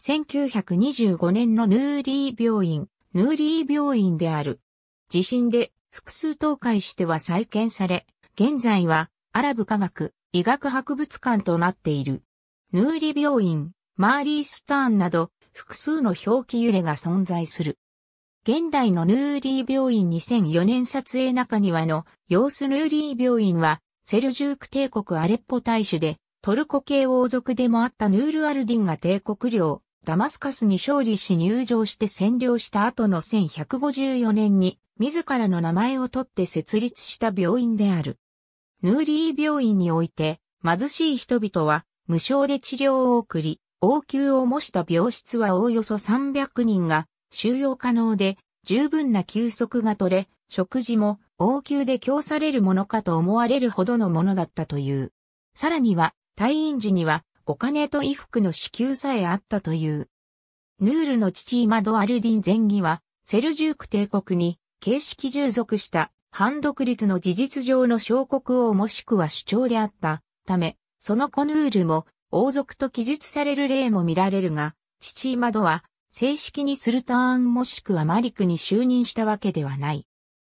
1925年のヌーリー病院、ヌーリー病院である。地震で複数倒壊しては再建され、現在はアラブ科学医学博物館となっている。ヌーリ病院、マーリースターンなど複数の表記揺れが存在する。現代のヌーリー病院2004年撮影中庭の様子ヌーリー病院はセルジューク帝国アレッポ大使でトルコ系王族でもあったヌールアルディンが帝国領ダマスカスに勝利し入場して占領した後の1154年に自らの名前を取って設立した病院である。ヌーリー病院において貧しい人々は無償で治療を送り、応急を模した病室はおおよそ300人が収容可能で十分な休息が取れ、食事も応急で供されるものかと思われるほどのものだったという。さらには退院時にはお金と衣服の支給さえあったという。ヌールの父イマド・アルディン前義は、セルジューク帝国に形式従属した反独立の事実上の小国王もしくは主張であったため、その子ヌールも王族と記述される例も見られるが、父イマドは正式にスルターンもしくはマリクに就任したわけではない。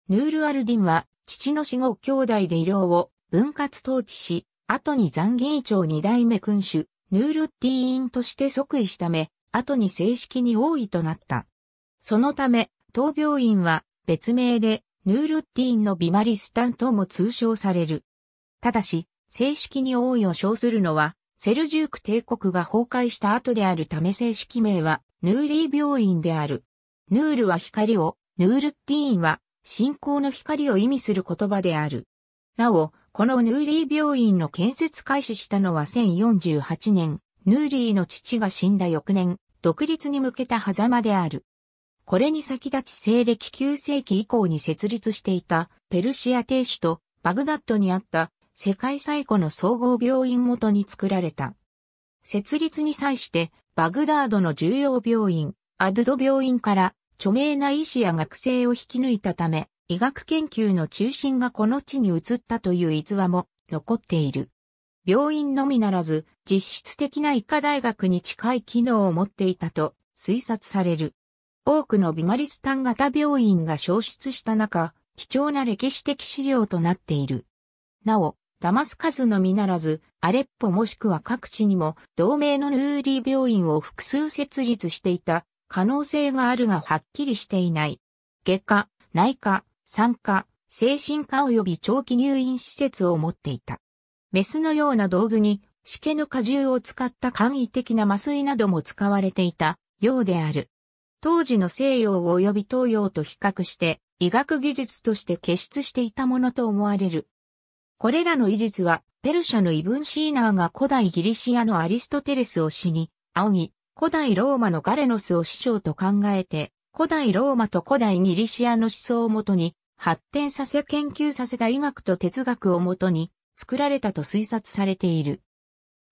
ヌール・アルディンは父の死後兄弟で医療を分割統治し、後に残銀長二代目君主、ヌールッティーンとして即位しため、後に正式に王位となった。そのため、当病院は別名でヌールッティーンのビマリスタンとも通称される。ただし、正式に王位を称するのは、セルジューク帝国が崩壊した後であるため正式名は、ヌーリー病院である。ヌールは光を、ヌールッティーンは、信仰の光を意味する言葉である。なお、このヌーリー病院の建設開始したのは1048年、ヌーリーの父が死んだ翌年、独立に向けた狭間である。これに先立ち西暦9世紀以降に設立していたペルシア帝首とバグダッドにあった世界最古の総合病院元に作られた。設立に際してバグダードの重要病院、アドゥド病院から著名な医師や学生を引き抜いたため、医学研究の中心がこの地に移ったという逸話も残っている。病院のみならず、実質的な医科大学に近い機能を持っていたと推察される。多くのビマリスタン型病院が消失した中、貴重な歴史的資料となっている。なお、ダマスカズのみならず、アレッポもしくは各地にも同盟のヌーリー病院を複数設立していた可能性があるがはっきりしていない。外科、内科、産科、精神科及び長期入院施設を持っていた。メスのような道具に、死刑の果汁を使った簡易的な麻酔なども使われていたようである。当時の西洋及び東洋と比較して、医学技術として結出していたものと思われる。これらの医術は、ペルシャのイブン・シーナーが古代ギリシアのアリストテレスを死に、仰ぎ、古代ローマのガレノスを師匠と考えて、古代ローマと古代ギリシアの思想をもとに発展させ研究させた医学と哲学をもとに作られたと推察されている。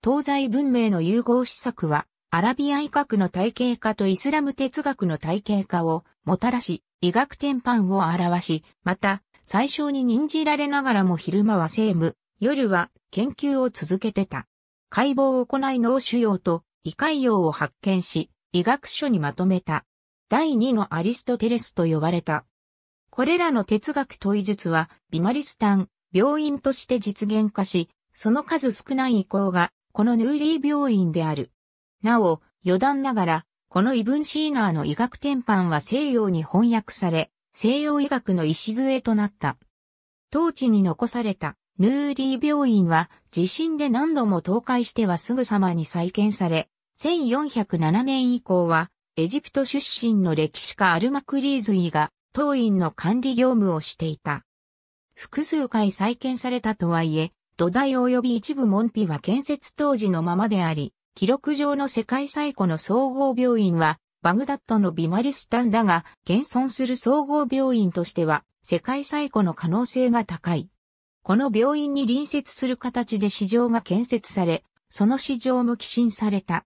東西文明の融合施策はアラビア医学の体系化とイスラム哲学の体系化をもたらし、医学転般を表し、また、最小に任じられながらも昼間は政務、夜は研究を続けてた。解剖を行い脳腫瘍と胃潰瘍を発見し、医学書にまとめた。第2のアリストテレスと呼ばれた。これらの哲学問い術は、ビマリスタン、病院として実現化し、その数少ない遺構が、このヌーリー病院である。なお、余談ながら、このイブン・シーナーの医学典範は西洋に翻訳され、西洋医学の礎となった。当地に残されたヌーリー病院は地震で何度も倒壊してはすぐさまに再建され、1407年以降はエジプト出身の歴史家アルマクリーズイが、当院の管理業務をしていた。複数回再建されたとはいえ、土台及び一部門扉は建設当時のままであり、記録上の世界最古の総合病院は、バグダッドのビマリスタンだが、現存する総合病院としては、世界最古の可能性が高い。この病院に隣接する形で市場が建設され、その市場も寄進された。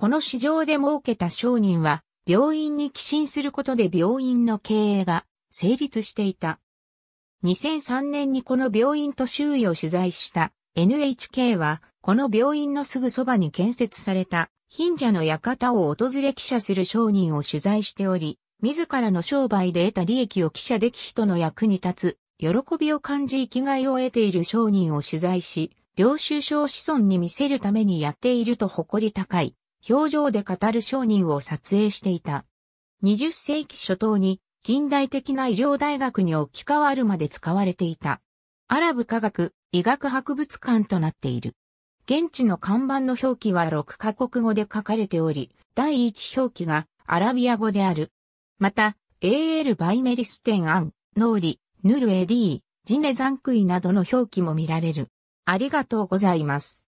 この市場で設けた商人は、病院に寄進することで病院の経営が成立していた。2003年にこの病院と周囲を取材した NHK は、この病院のすぐそばに建設された貧者の館を訪れ記者する商人を取材しており、自らの商売で得た利益を記者でき人の役に立つ、喜びを感じ生きがいを得ている商人を取材し、領収書を子孫に見せるためにやっていると誇り高い表情で語る商人を撮影していた。20世紀初頭に近代的な医療大学に置き換わるまで使われていた。アラブ科学医学博物館となっている。現地の看板の表記は6カ国語で書かれており、第1表記がアラビア語である。また、AL バイメリステンアン、ノーリ、ヌルエディ、ジネザンクイなどの表記も見られる。ありがとうございます。